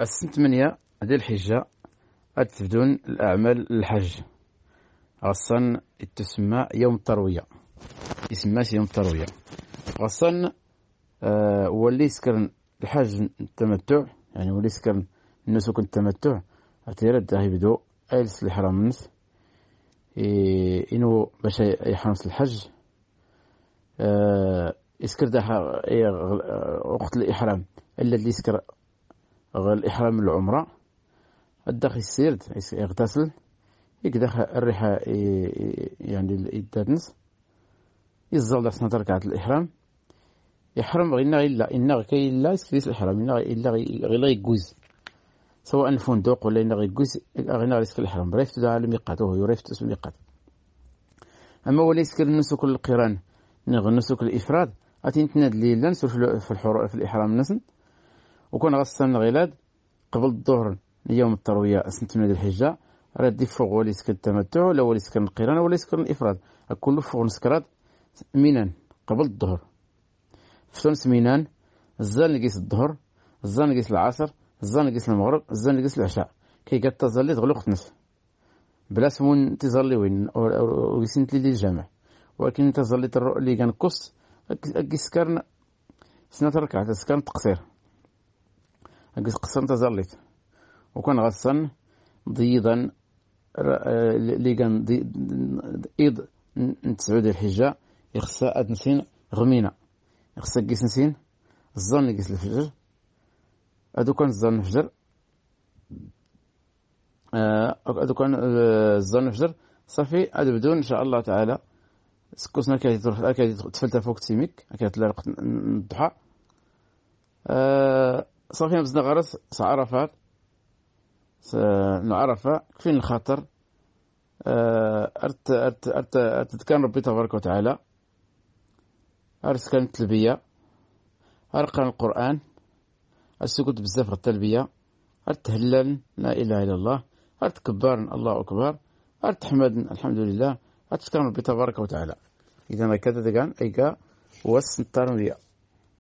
السن ثمانية ديال الحجة غاد تبدون الأعمال الحج غصن تسمى يوم التروية يسماس يوم التروية غصن آه ولي سكرن الحج التمتع يعني ولي سكرن وكن التمتع غتيرا دا يبدو أيلس الحرام نس إنو باش يحرمس الحج آه يسكر دا إيه، آه، وقت الإحرام إلا اللي يسكر غير الإحرام العمرة الدخ السيرد يغتسل يكدخ الريحة يعني الدنس يزال درس نظر ركعة الإحرام يحرم غير لا إن كي لا يسفيس الإحرام إن إلا غير لا يجوز سواء الفندق ولا إن غير يجوز غير يسكر الإحرام ريفت على الميقات وهو يريفت اسم الميقات أما ولا يسكر النسك القران نغ النسك الإفراد أتنتنا دليلا في الحرو في الإحرام نسن وكون غسل الغلاد قبل الظهر يوم التروية سنتمنى الحجة راه دي فوق ولي سكن التمتع ولا ولي سكن القران ولا سكن الافراد كله فوق نسكرات منان قبل الظهر فتونس منان الزان نقيس الظهر الزان نقيس العصر الزان نقيس المغرب الزان نقيس العشاء كي قد تزلي تغلو ختنس بلا سمون تزلي وين ويسنت لي الجامع ولكن تزلي اللي كان كص كيسكرن سنة ركعة تسكرن تقصير قد قسم تزلت وكان غصن ضيضا اللي آه، كان ايض نتسعود الحجة يخصها نسين غمينا يخصها كيس نسين الظن كيس الفجر هادو كان الظن الفجر آه، هادو كان آه، الظن الفجر صافي هادو بدون ان شاء الله تعالى سكوسنا كي تروح تفلت فوق تيميك كي تلاقى الضحى صافي نبز نغرس عرفات نعرفه كفين الخطر آه، أرت أرت أرت أرت كان ربي تبارك وتعالى ارس كان التلبية ارقن القرآن السكوت بزاف التلبية أرت لا إله إلا الله أرت كبار الله أكبر أرت حمد الحمد لله أرت كان ربي تبارك وتعالى إذا كذا كان أيكا وسنتارم ليا